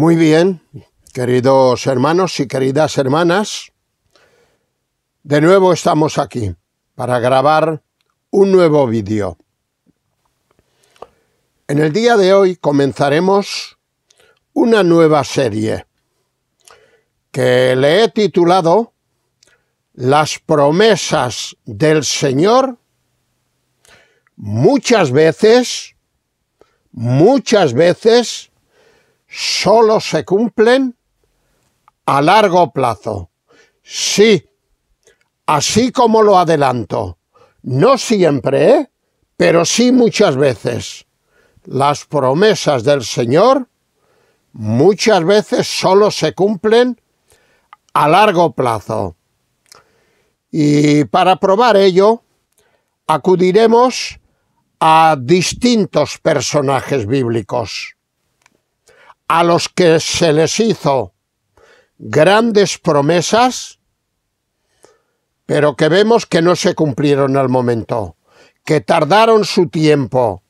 Muy bien, queridos hermanos y queridas hermanas, de nuevo estamos aquí para grabar un nuevo vídeo. En el día de hoy comenzaremos una nueva serie que le he titulado Las promesas del Señor muchas veces, muchas veces solo se cumplen a largo plazo. Sí, así como lo adelanto. No siempre, ¿eh? pero sí muchas veces. Las promesas del Señor muchas veces solo se cumplen a largo plazo. Y para probar ello, acudiremos a distintos personajes bíblicos a los que se les hizo grandes promesas, pero que vemos que no se cumplieron al momento, que tardaron su tiempo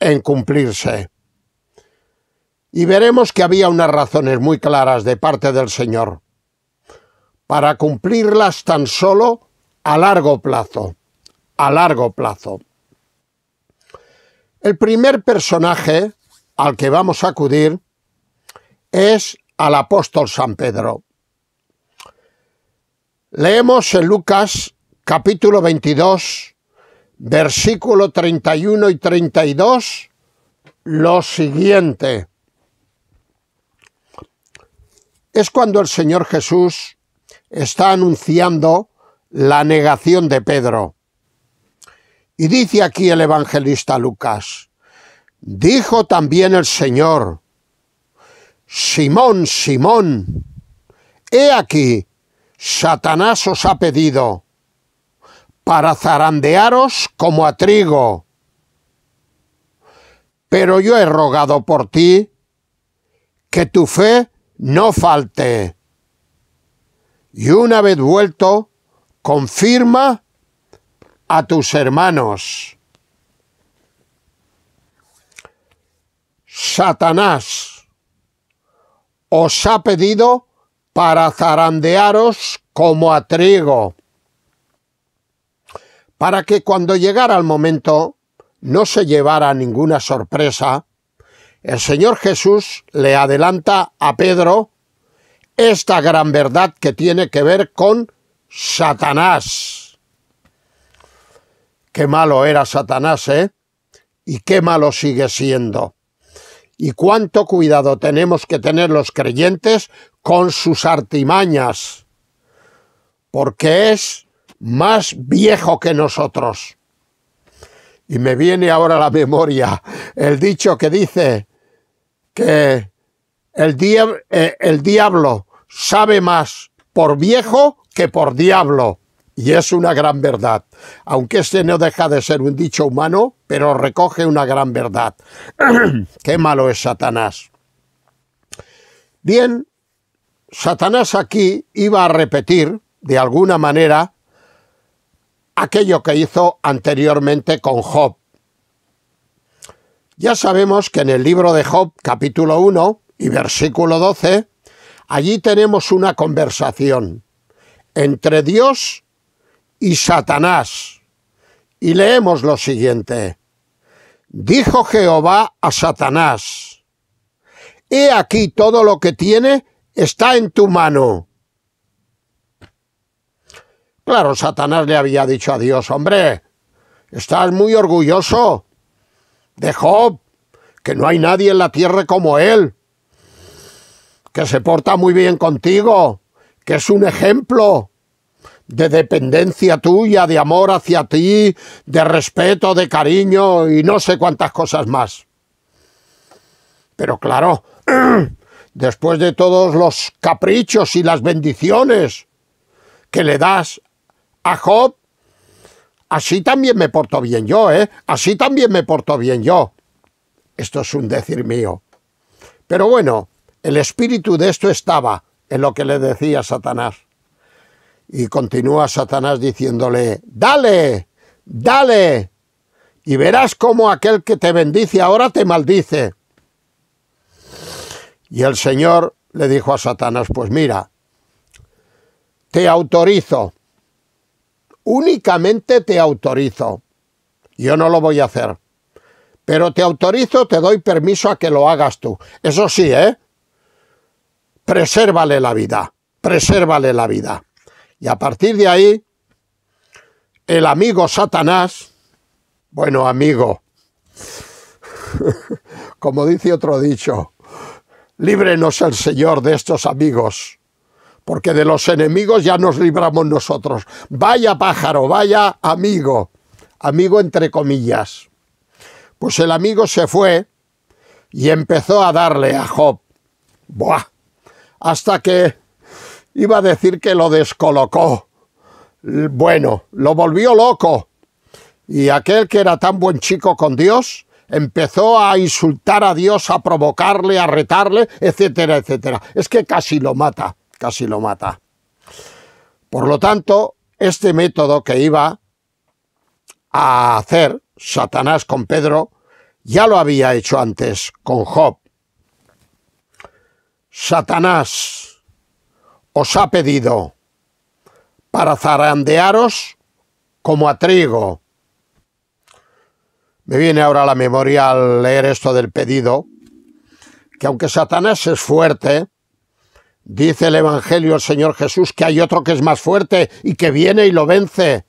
en cumplirse. Y veremos que había unas razones muy claras de parte del Señor para cumplirlas tan solo a largo plazo, a largo plazo. El primer personaje al que vamos a acudir es al apóstol San Pedro. Leemos en Lucas capítulo 22, versículo 31 y 32, lo siguiente. Es cuando el Señor Jesús está anunciando la negación de Pedro. Y dice aquí el evangelista Lucas, dijo también el Señor, Simón, Simón, he aquí, Satanás os ha pedido para zarandearos como a trigo. Pero yo he rogado por ti que tu fe no falte. Y una vez vuelto, confirma a tus hermanos. Satanás os ha pedido para zarandearos como a trigo, para que cuando llegara el momento no se llevara ninguna sorpresa, el Señor Jesús le adelanta a Pedro esta gran verdad que tiene que ver con Satanás. Qué malo era Satanás, ¿eh? Y qué malo sigue siendo y cuánto cuidado tenemos que tener los creyentes con sus artimañas, porque es más viejo que nosotros. Y me viene ahora a la memoria el dicho que dice que el, eh, el diablo sabe más por viejo que por diablo. Y es una gran verdad. Aunque este no deja de ser un dicho humano, pero recoge una gran verdad. Qué malo es Satanás. Bien, Satanás aquí iba a repetir, de alguna manera, aquello que hizo anteriormente con Job. Ya sabemos que en el libro de Job, capítulo 1 y versículo 12, allí tenemos una conversación entre Dios y Satanás. Y leemos lo siguiente. Dijo Jehová a Satanás, He aquí todo lo que tiene está en tu mano. Claro, Satanás le había dicho a Dios, hombre, estás muy orgulloso de Job, que no hay nadie en la tierra como él, que se porta muy bien contigo, que es un ejemplo, de dependencia tuya, de amor hacia ti, de respeto, de cariño y no sé cuántas cosas más. Pero claro, después de todos los caprichos y las bendiciones que le das a Job, así también me porto bien yo, ¿eh? Así también me porto bien yo. Esto es un decir mío. Pero bueno, el espíritu de esto estaba en lo que le decía Satanás. Y continúa Satanás diciéndole, dale, dale, y verás cómo aquel que te bendice ahora te maldice. Y el Señor le dijo a Satanás, pues mira, te autorizo, únicamente te autorizo, yo no lo voy a hacer, pero te autorizo, te doy permiso a que lo hagas tú. Eso sí, ¿eh? Presérvale la vida, presérvale la vida. Y a partir de ahí, el amigo Satanás, bueno amigo, como dice otro dicho, líbrenos el Señor de estos amigos, porque de los enemigos ya nos libramos nosotros. Vaya pájaro, vaya amigo, amigo entre comillas. Pues el amigo se fue y empezó a darle a Job. hasta que iba a decir que lo descolocó. Bueno, lo volvió loco. Y aquel que era tan buen chico con Dios, empezó a insultar a Dios, a provocarle, a retarle, etcétera, etcétera. Es que casi lo mata, casi lo mata. Por lo tanto, este método que iba a hacer Satanás con Pedro, ya lo había hecho antes con Job. Satanás os ha pedido, para zarandearos como a trigo. Me viene ahora a la memoria al leer esto del pedido, que aunque Satanás es fuerte, dice el Evangelio el Señor Jesús que hay otro que es más fuerte y que viene y lo vence.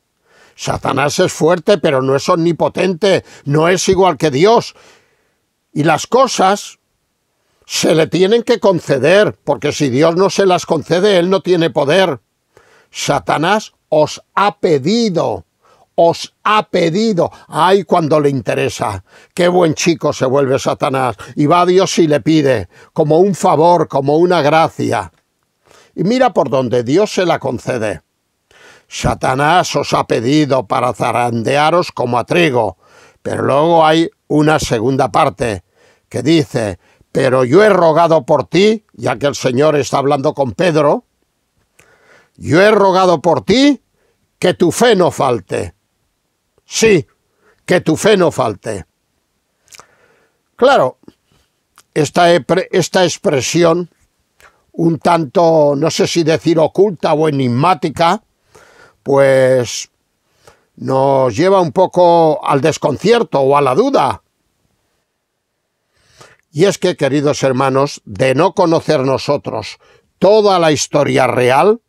Satanás es fuerte, pero no es omnipotente, no es igual que Dios. Y las cosas se le tienen que conceder, porque si Dios no se las concede, Él no tiene poder. Satanás os ha pedido, os ha pedido, ay cuando le interesa, qué buen chico se vuelve Satanás, y va Dios y le pide, como un favor, como una gracia. Y mira por donde Dios se la concede. Satanás os ha pedido para zarandearos como a trigo, pero luego hay una segunda parte que dice, pero yo he rogado por ti, ya que el Señor está hablando con Pedro, yo he rogado por ti que tu fe no falte. Sí, que tu fe no falte. Claro, esta, esta expresión, un tanto, no sé si decir oculta o enigmática, pues nos lleva un poco al desconcierto o a la duda, y es que, queridos hermanos, de no conocer nosotros toda la historia real,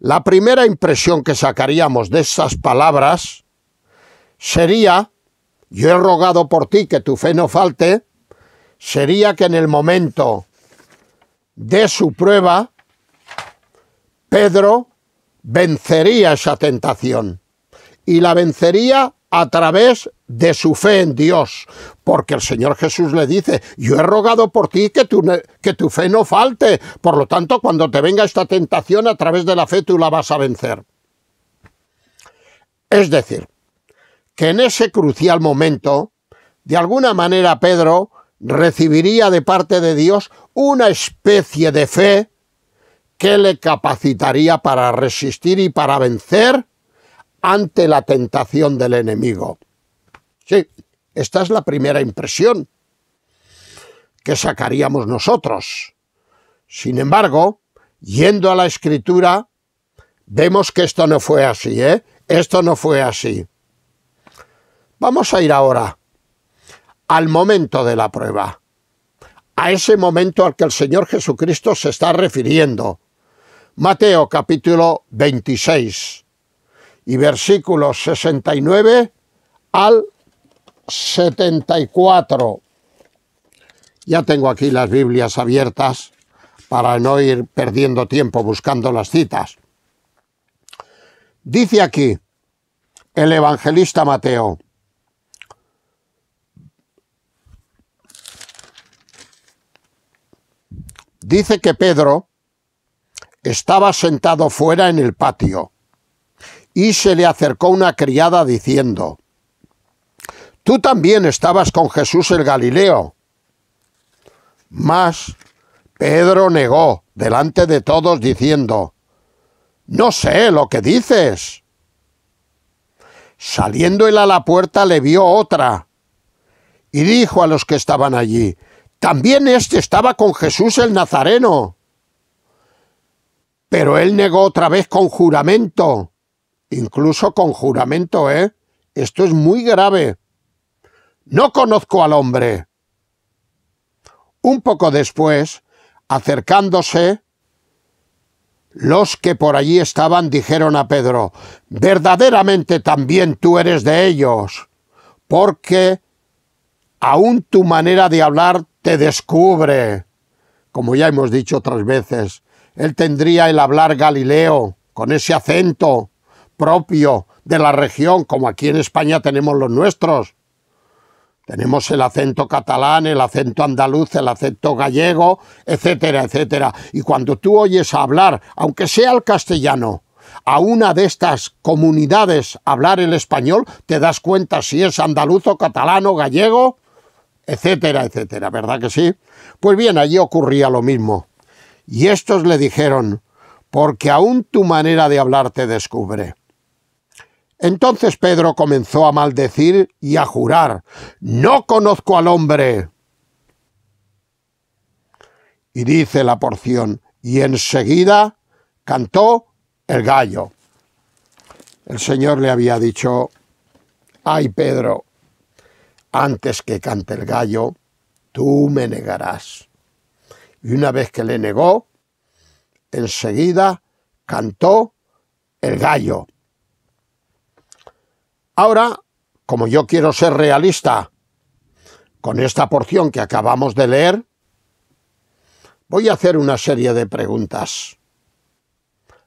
la primera impresión que sacaríamos de esas palabras sería, yo he rogado por ti que tu fe no falte, sería que en el momento de su prueba, Pedro vencería esa tentación y la vencería a través de su fe en Dios, porque el Señor Jesús le dice, yo he rogado por ti que tu, que tu fe no falte, por lo tanto, cuando te venga esta tentación a través de la fe tú la vas a vencer. Es decir, que en ese crucial momento, de alguna manera Pedro recibiría de parte de Dios una especie de fe que le capacitaría para resistir y para vencer ante la tentación del enemigo. Sí, esta es la primera impresión que sacaríamos nosotros. Sin embargo, yendo a la escritura, vemos que esto no fue así, ¿eh? Esto no fue así. Vamos a ir ahora al momento de la prueba, a ese momento al que el Señor Jesucristo se está refiriendo. Mateo capítulo 26 y versículo 69 al 74. Ya tengo aquí las Biblias abiertas para no ir perdiendo tiempo buscando las citas. Dice aquí el evangelista Mateo. Dice que Pedro estaba sentado fuera en el patio y se le acercó una criada diciendo, Tú también estabas con Jesús el Galileo. Mas Pedro negó delante de todos diciendo, No sé lo que dices. Saliendo él a la puerta le vio otra, y dijo a los que estaban allí, También este estaba con Jesús el Nazareno. Pero él negó otra vez con juramento, incluso con juramento, ¿eh? Esto es muy grave. No conozco al hombre. Un poco después, acercándose, los que por allí estaban dijeron a Pedro, verdaderamente también tú eres de ellos, porque aún tu manera de hablar te descubre. Como ya hemos dicho otras veces, él tendría el hablar galileo, con ese acento propio de la región, como aquí en España tenemos los nuestros, tenemos el acento catalán, el acento andaluz, el acento gallego, etcétera, etcétera. Y cuando tú oyes hablar, aunque sea el castellano, a una de estas comunidades hablar el español, te das cuenta si es andaluz catalano, gallego, etcétera, etcétera, ¿verdad que sí? Pues bien, allí ocurría lo mismo. Y estos le dijeron, porque aún tu manera de hablar te descubre. Entonces Pedro comenzó a maldecir y a jurar, No conozco al hombre. Y dice la porción, y enseguida cantó el gallo. El Señor le había dicho, ay Pedro, antes que cante el gallo, tú me negarás. Y una vez que le negó, enseguida cantó el gallo. Ahora, como yo quiero ser realista con esta porción que acabamos de leer, voy a hacer una serie de preguntas.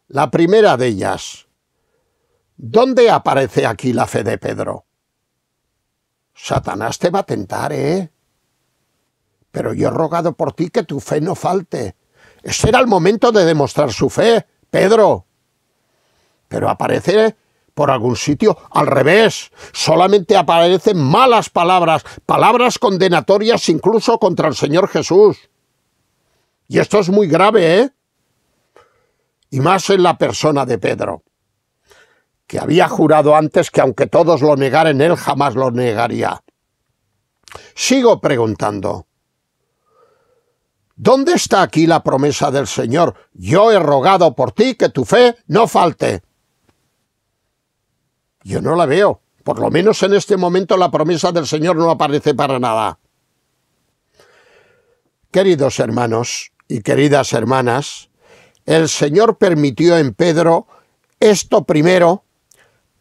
La primera de ellas, ¿dónde aparece aquí la fe de Pedro? Satanás te va a tentar, ¿eh? Pero yo he rogado por ti que tu fe no falte. Será este era el momento de demostrar su fe, Pedro. Pero aparece por algún sitio. Al revés, solamente aparecen malas palabras, palabras condenatorias incluso contra el Señor Jesús. Y esto es muy grave, ¿eh? Y más en la persona de Pedro, que había jurado antes que aunque todos lo negaren, él jamás lo negaría. Sigo preguntando. ¿Dónde está aquí la promesa del Señor? Yo he rogado por ti que tu fe no falte. Yo no la veo. Por lo menos en este momento la promesa del Señor no aparece para nada. Queridos hermanos y queridas hermanas, el Señor permitió en Pedro esto primero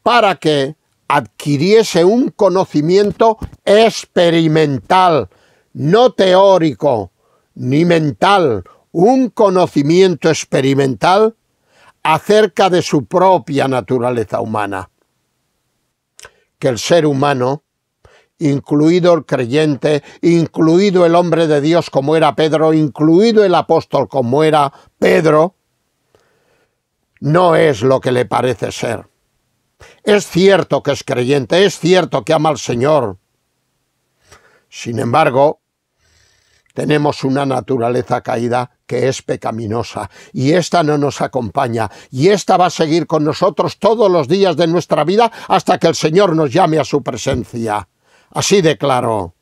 para que adquiriese un conocimiento experimental, no teórico ni mental, un conocimiento experimental acerca de su propia naturaleza humana el ser humano, incluido el creyente, incluido el hombre de Dios como era Pedro, incluido el apóstol como era Pedro, no es lo que le parece ser. Es cierto que es creyente, es cierto que ama al Señor. Sin embargo, tenemos una naturaleza caída que es pecaminosa y esta no nos acompaña y esta va a seguir con nosotros todos los días de nuestra vida hasta que el Señor nos llame a su presencia. Así declaró.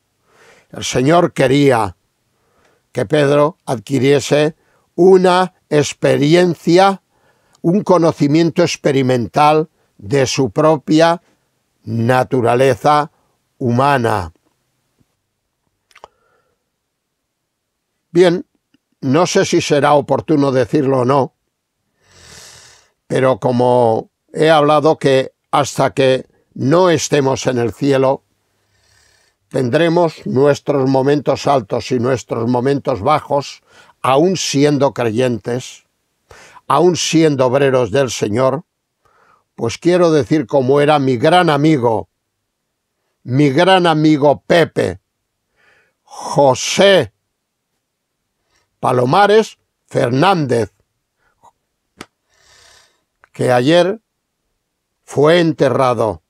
El Señor quería que Pedro adquiriese una experiencia, un conocimiento experimental de su propia naturaleza humana. Bien, no sé si será oportuno decirlo o no, pero como he hablado que hasta que no estemos en el cielo, tendremos nuestros momentos altos y nuestros momentos bajos, aún siendo creyentes, aún siendo obreros del Señor, pues quiero decir como era mi gran amigo, mi gran amigo Pepe, José Palomares Fernández, que ayer fue enterrado,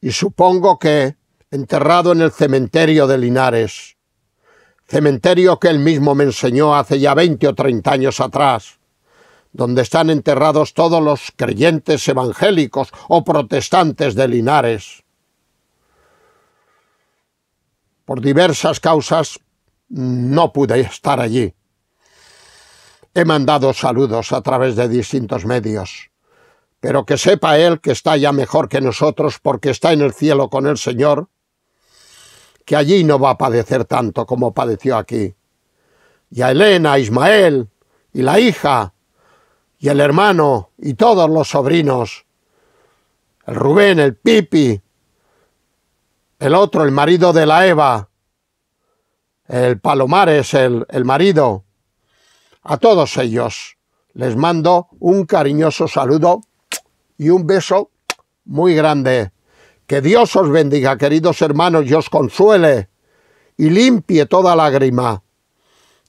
y supongo que enterrado en el cementerio de Linares, cementerio que él mismo me enseñó hace ya 20 o 30 años atrás, donde están enterrados todos los creyentes evangélicos o protestantes de Linares. Por diversas causas no pude estar allí. He mandado saludos a través de distintos medios, pero que sepa él que está ya mejor que nosotros porque está en el cielo con el Señor, que allí no va a padecer tanto como padeció aquí. Y a Elena, a Ismael, y la hija, y el hermano, y todos los sobrinos, el Rubén, el Pipi, el otro, el marido de la Eva, el Palomares, el, el marido, a todos ellos les mando un cariñoso saludo y un beso muy grande. Que Dios os bendiga, queridos hermanos, y os consuele y limpie toda lágrima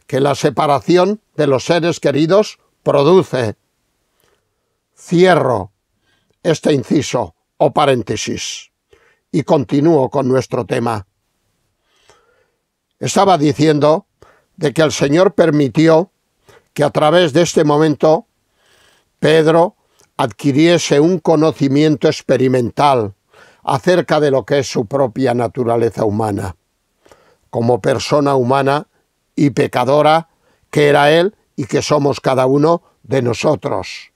que la separación de los seres queridos produce. Cierro este inciso o paréntesis y continúo con nuestro tema. Estaba diciendo de que el Señor permitió que a través de este momento Pedro adquiriese un conocimiento experimental acerca de lo que es su propia naturaleza humana, como persona humana y pecadora que era él y que somos cada uno de nosotros.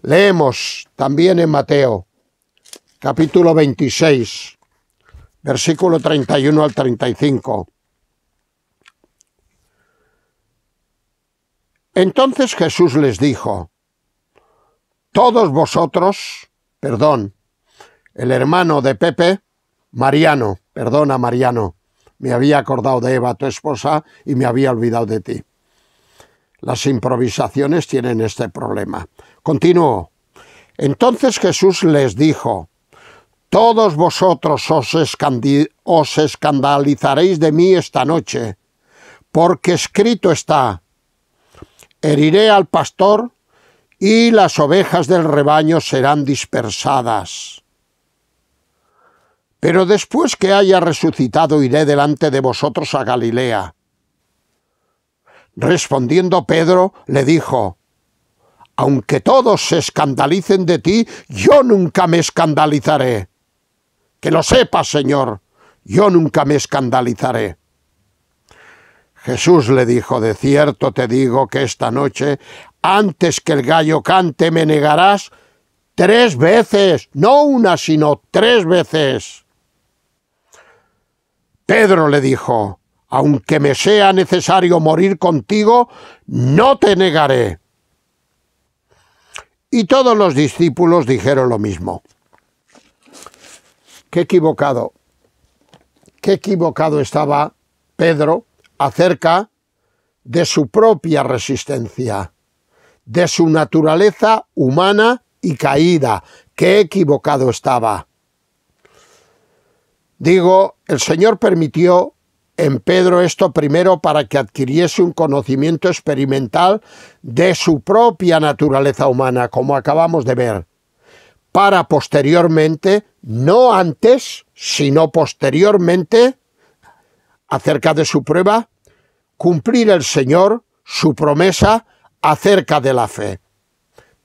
Leemos también en Mateo, capítulo 26, versículo 31 al 35. Entonces Jesús les dijo, Todos vosotros, perdón, el hermano de Pepe, Mariano, perdona Mariano, me había acordado de Eva, tu esposa, y me había olvidado de ti. Las improvisaciones tienen este problema. Continúo. Entonces Jesús les dijo, Todos vosotros os, os escandalizaréis de mí esta noche, porque escrito está, heriré al pastor y las ovejas del rebaño serán dispersadas. Pero después que haya resucitado iré delante de vosotros a Galilea. Respondiendo Pedro, le dijo, Aunque todos se escandalicen de ti, yo nunca me escandalizaré. Que lo sepas, Señor, yo nunca me escandalizaré. Jesús le dijo, de cierto te digo que esta noche, antes que el gallo cante, me negarás tres veces, no una, sino tres veces. Pedro le dijo, aunque me sea necesario morir contigo, no te negaré. Y todos los discípulos dijeron lo mismo. Qué equivocado, qué equivocado estaba Pedro acerca de su propia resistencia, de su naturaleza humana y caída, que equivocado estaba. Digo, el Señor permitió en Pedro esto primero para que adquiriese un conocimiento experimental de su propia naturaleza humana, como acabamos de ver, para posteriormente, no antes, sino posteriormente, acerca de su prueba, cumplir el Señor su promesa acerca de la fe.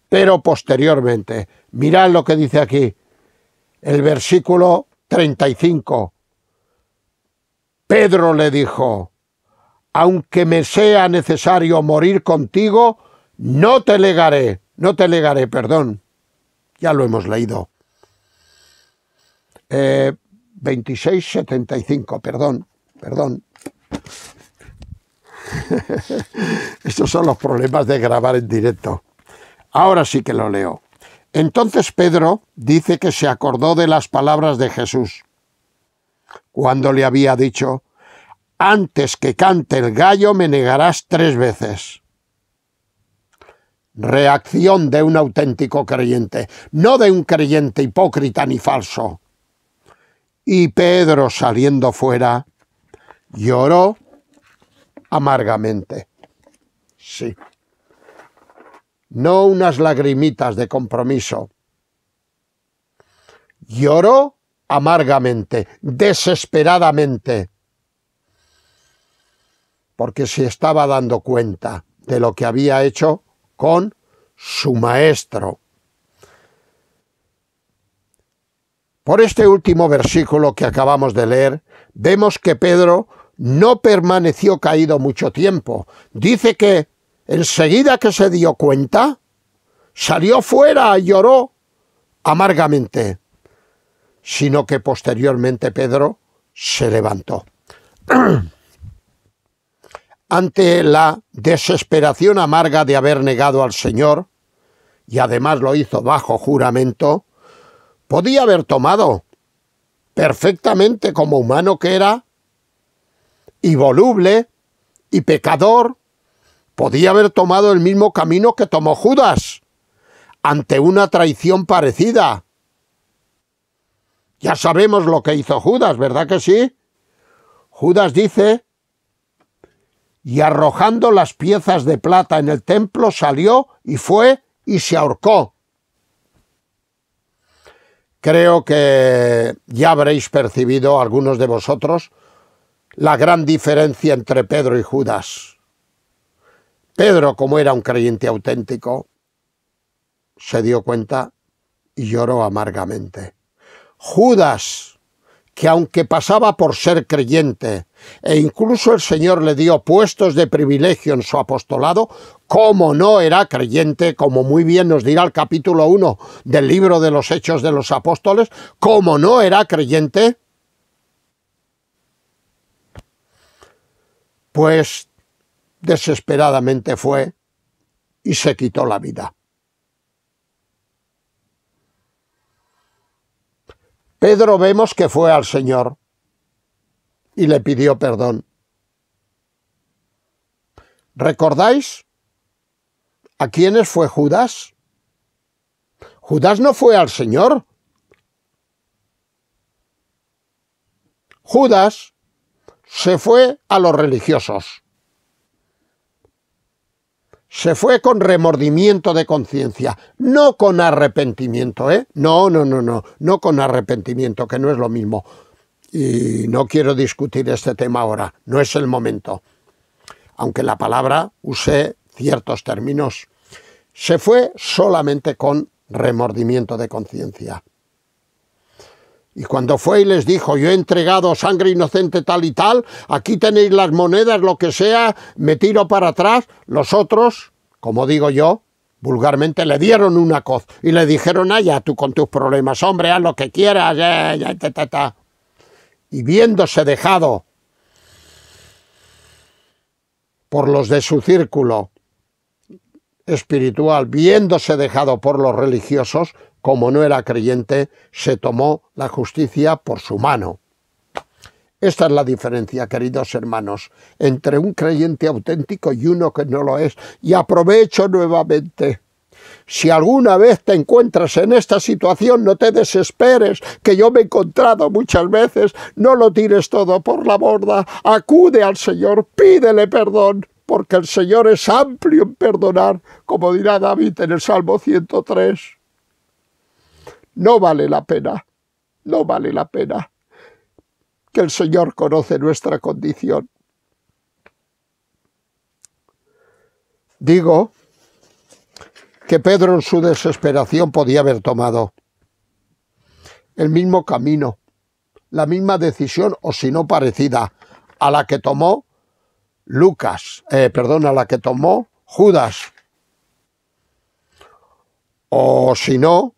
Pero posteriormente, mirad lo que dice aquí, el versículo 35. Pedro le dijo, aunque me sea necesario morir contigo, no te legaré, no te legaré, perdón. Ya lo hemos leído. 26, eh, 75, perdón, perdón. Estos son los problemas de grabar en directo. Ahora sí que lo leo. Entonces Pedro dice que se acordó de las palabras de Jesús, cuando le había dicho, antes que cante el gallo me negarás tres veces. Reacción de un auténtico creyente, no de un creyente hipócrita ni falso. Y Pedro, saliendo fuera, lloró amargamente. Sí. No unas lagrimitas de compromiso. Lloró amargamente, desesperadamente, porque se estaba dando cuenta de lo que había hecho con su maestro. Por este último versículo que acabamos de leer, vemos que Pedro no permaneció caído mucho tiempo. Dice que enseguida que se dio cuenta, salió fuera y lloró amargamente, sino que posteriormente Pedro se levantó. Ante la desesperación amarga de haber negado al Señor, y además lo hizo bajo juramento, podía haber tomado perfectamente como humano que era y voluble y pecador, podía haber tomado el mismo camino que tomó Judas, ante una traición parecida. Ya sabemos lo que hizo Judas, ¿verdad que sí? Judas dice, y arrojando las piezas de plata en el templo salió y fue y se ahorcó. Creo que ya habréis percibido algunos de vosotros la gran diferencia entre Pedro y Judas. Pedro, como era un creyente auténtico, se dio cuenta y lloró amargamente. Judas, que aunque pasaba por ser creyente, e incluso el Señor le dio puestos de privilegio en su apostolado, como no era creyente, como muy bien nos dirá el capítulo 1 del libro de los Hechos de los Apóstoles, como no era creyente, pues desesperadamente fue y se quitó la vida. Pedro vemos que fue al Señor y le pidió perdón. ¿Recordáis a quiénes fue Judas? Judas no fue al Señor. Judas se fue a los religiosos. Se fue con remordimiento de conciencia, no con arrepentimiento, ¿eh? No, no, no, no, no con arrepentimiento, que no es lo mismo. Y no quiero discutir este tema ahora, no es el momento. Aunque la palabra use ciertos términos. Se fue solamente con remordimiento de conciencia. Y cuando fue y les dijo, yo he entregado sangre inocente tal y tal, aquí tenéis las monedas, lo que sea, me tiro para atrás, los otros, como digo yo, vulgarmente le dieron una coz y le dijeron, allá tú con tus problemas, hombre, haz lo que quieras, y viéndose dejado por los de su círculo, espiritual, viéndose dejado por los religiosos, como no era creyente, se tomó la justicia por su mano. Esta es la diferencia, queridos hermanos, entre un creyente auténtico y uno que no lo es. Y aprovecho nuevamente. Si alguna vez te encuentras en esta situación, no te desesperes, que yo me he encontrado muchas veces, no lo tires todo por la borda, acude al Señor, pídele perdón, porque el Señor es amplio en perdonar, como dirá David en el Salmo 103. No vale la pena, no vale la pena que el Señor conoce nuestra condición. Digo que Pedro en su desesperación podía haber tomado el mismo camino, la misma decisión o si no parecida a la que tomó Lucas, eh, perdona, la que tomó Judas. O si no,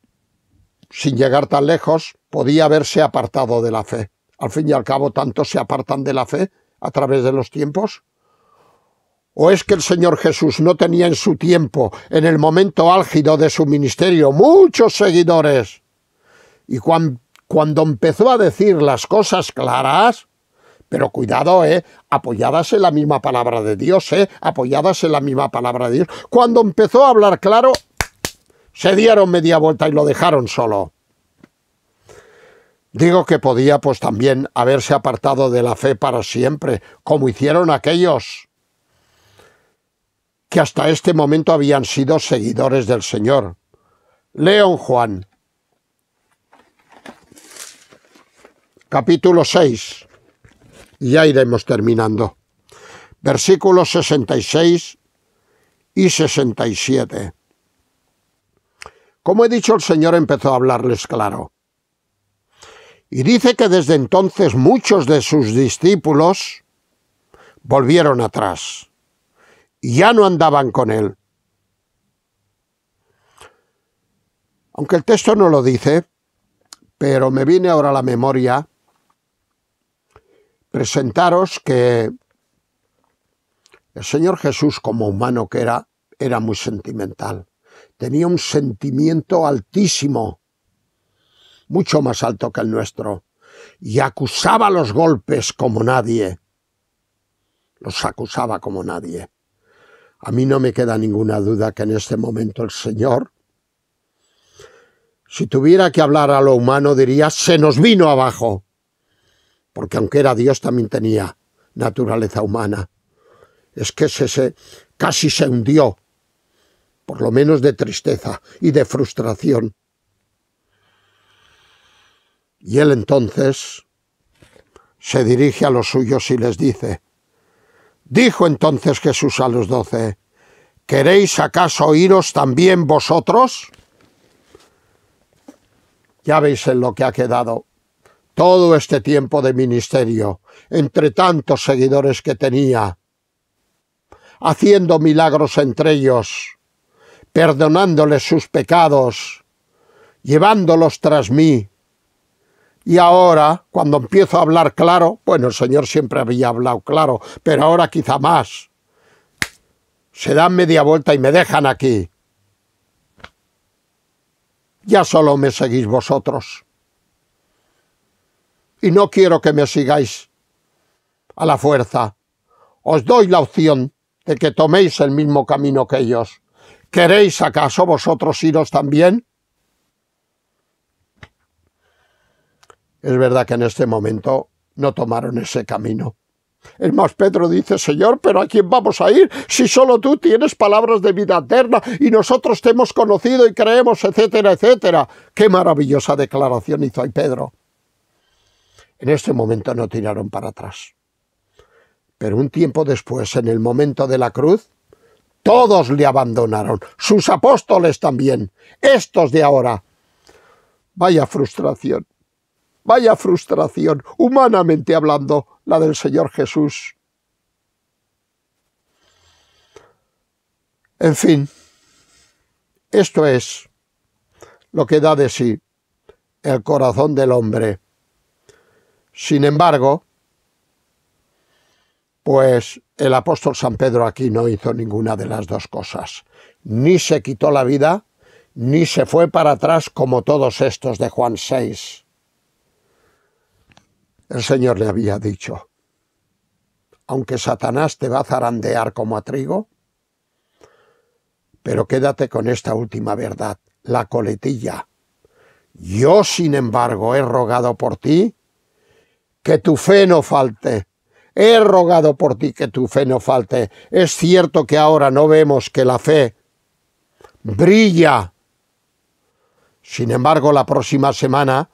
sin llegar tan lejos, podía haberse apartado de la fe. Al fin y al cabo, tanto se apartan de la fe a través de los tiempos. ¿O es que el Señor Jesús no tenía en su tiempo, en el momento álgido de su ministerio, muchos seguidores? Y cuando empezó a decir las cosas claras, pero cuidado, ¿eh? apoyadas en la misma palabra de Dios, ¿eh? apoyadas en la misma palabra de Dios. Cuando empezó a hablar claro, se dieron media vuelta y lo dejaron solo. Digo que podía pues también haberse apartado de la fe para siempre, como hicieron aquellos que hasta este momento habían sido seguidores del Señor. León Juan, capítulo 6. Y ya iremos terminando. Versículos 66 y 67. Como he dicho, el Señor empezó a hablarles claro. Y dice que desde entonces muchos de sus discípulos volvieron atrás. Y ya no andaban con él. Aunque el texto no lo dice, pero me viene ahora a la memoria presentaros que el Señor Jesús, como humano que era, era muy sentimental. Tenía un sentimiento altísimo, mucho más alto que el nuestro, y acusaba los golpes como nadie. Los acusaba como nadie. A mí no me queda ninguna duda que en este momento el Señor, si tuviera que hablar a lo humano, diría, se nos vino abajo porque aunque era Dios también tenía naturaleza humana. Es que casi se hundió, por lo menos de tristeza y de frustración. Y él entonces se dirige a los suyos y les dice, Dijo entonces Jesús a los doce, ¿queréis acaso oíros también vosotros? Ya veis en lo que ha quedado todo este tiempo de ministerio, entre tantos seguidores que tenía, haciendo milagros entre ellos, perdonándoles sus pecados, llevándolos tras mí. Y ahora, cuando empiezo a hablar claro, bueno, el Señor siempre había hablado claro, pero ahora quizá más, se dan media vuelta y me dejan aquí. Ya solo me seguís vosotros y no quiero que me sigáis a la fuerza. Os doy la opción de que toméis el mismo camino que ellos. ¿Queréis acaso vosotros iros también? Es verdad que en este momento no tomaron ese camino. el más, Pedro dice, Señor, pero ¿a quién vamos a ir si solo tú tienes palabras de vida eterna y nosotros te hemos conocido y creemos, etcétera, etcétera? Qué maravillosa declaración hizo ahí Pedro. En este momento no tiraron para atrás. Pero un tiempo después, en el momento de la cruz, todos le abandonaron, sus apóstoles también, estos de ahora. Vaya frustración, vaya frustración, humanamente hablando, la del Señor Jesús. En fin, esto es lo que da de sí el corazón del hombre sin embargo, pues el apóstol San Pedro aquí no hizo ninguna de las dos cosas. Ni se quitó la vida, ni se fue para atrás como todos estos de Juan 6. El Señor le había dicho, aunque Satanás te va a zarandear como a trigo, pero quédate con esta última verdad, la coletilla. Yo, sin embargo, he rogado por ti que tu fe no falte. He rogado por ti que tu fe no falte. Es cierto que ahora no vemos que la fe brilla. Sin embargo, la próxima semana,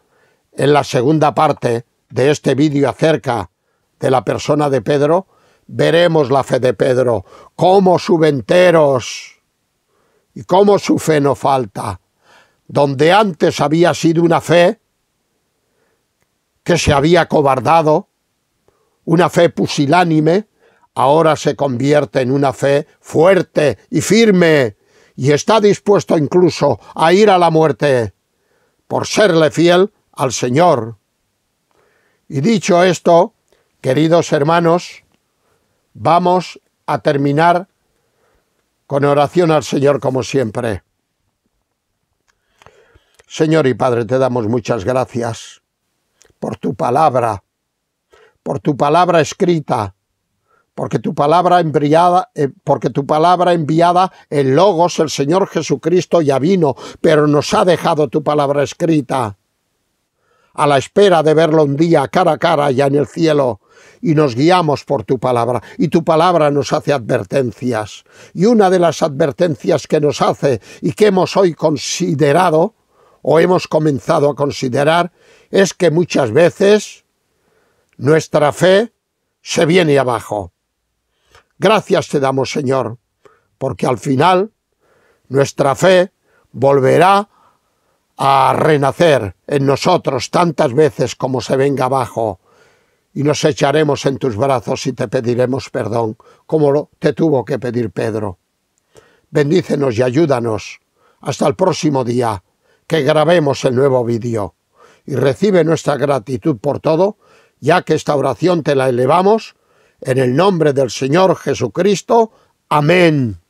en la segunda parte de este vídeo acerca de la persona de Pedro, veremos la fe de Pedro, cómo sube y cómo su fe no falta. Donde antes había sido una fe, que se había cobardado, una fe pusilánime, ahora se convierte en una fe fuerte y firme, y está dispuesto incluso a ir a la muerte por serle fiel al Señor. Y dicho esto, queridos hermanos, vamos a terminar con oración al Señor como siempre. Señor y Padre, te damos muchas gracias por tu palabra, por tu palabra escrita, porque tu palabra enviada, en eh, porque tu palabra enviada, el Logos, el Señor Jesucristo ya vino, pero nos ha dejado tu palabra escrita, a la espera de verlo un día cara a cara ya en el cielo, y nos guiamos por tu palabra, y tu palabra nos hace advertencias, y una de las advertencias que nos hace y que hemos hoy considerado, o hemos comenzado a considerar, es que muchas veces nuestra fe se viene abajo. Gracias te damos, Señor, porque al final nuestra fe volverá a renacer en nosotros tantas veces como se venga abajo, y nos echaremos en tus brazos y te pediremos perdón, como te tuvo que pedir Pedro. Bendícenos y ayúdanos. Hasta el próximo día, que grabemos el nuevo vídeo y recibe nuestra gratitud por todo, ya que esta oración te la elevamos, en el nombre del Señor Jesucristo. Amén.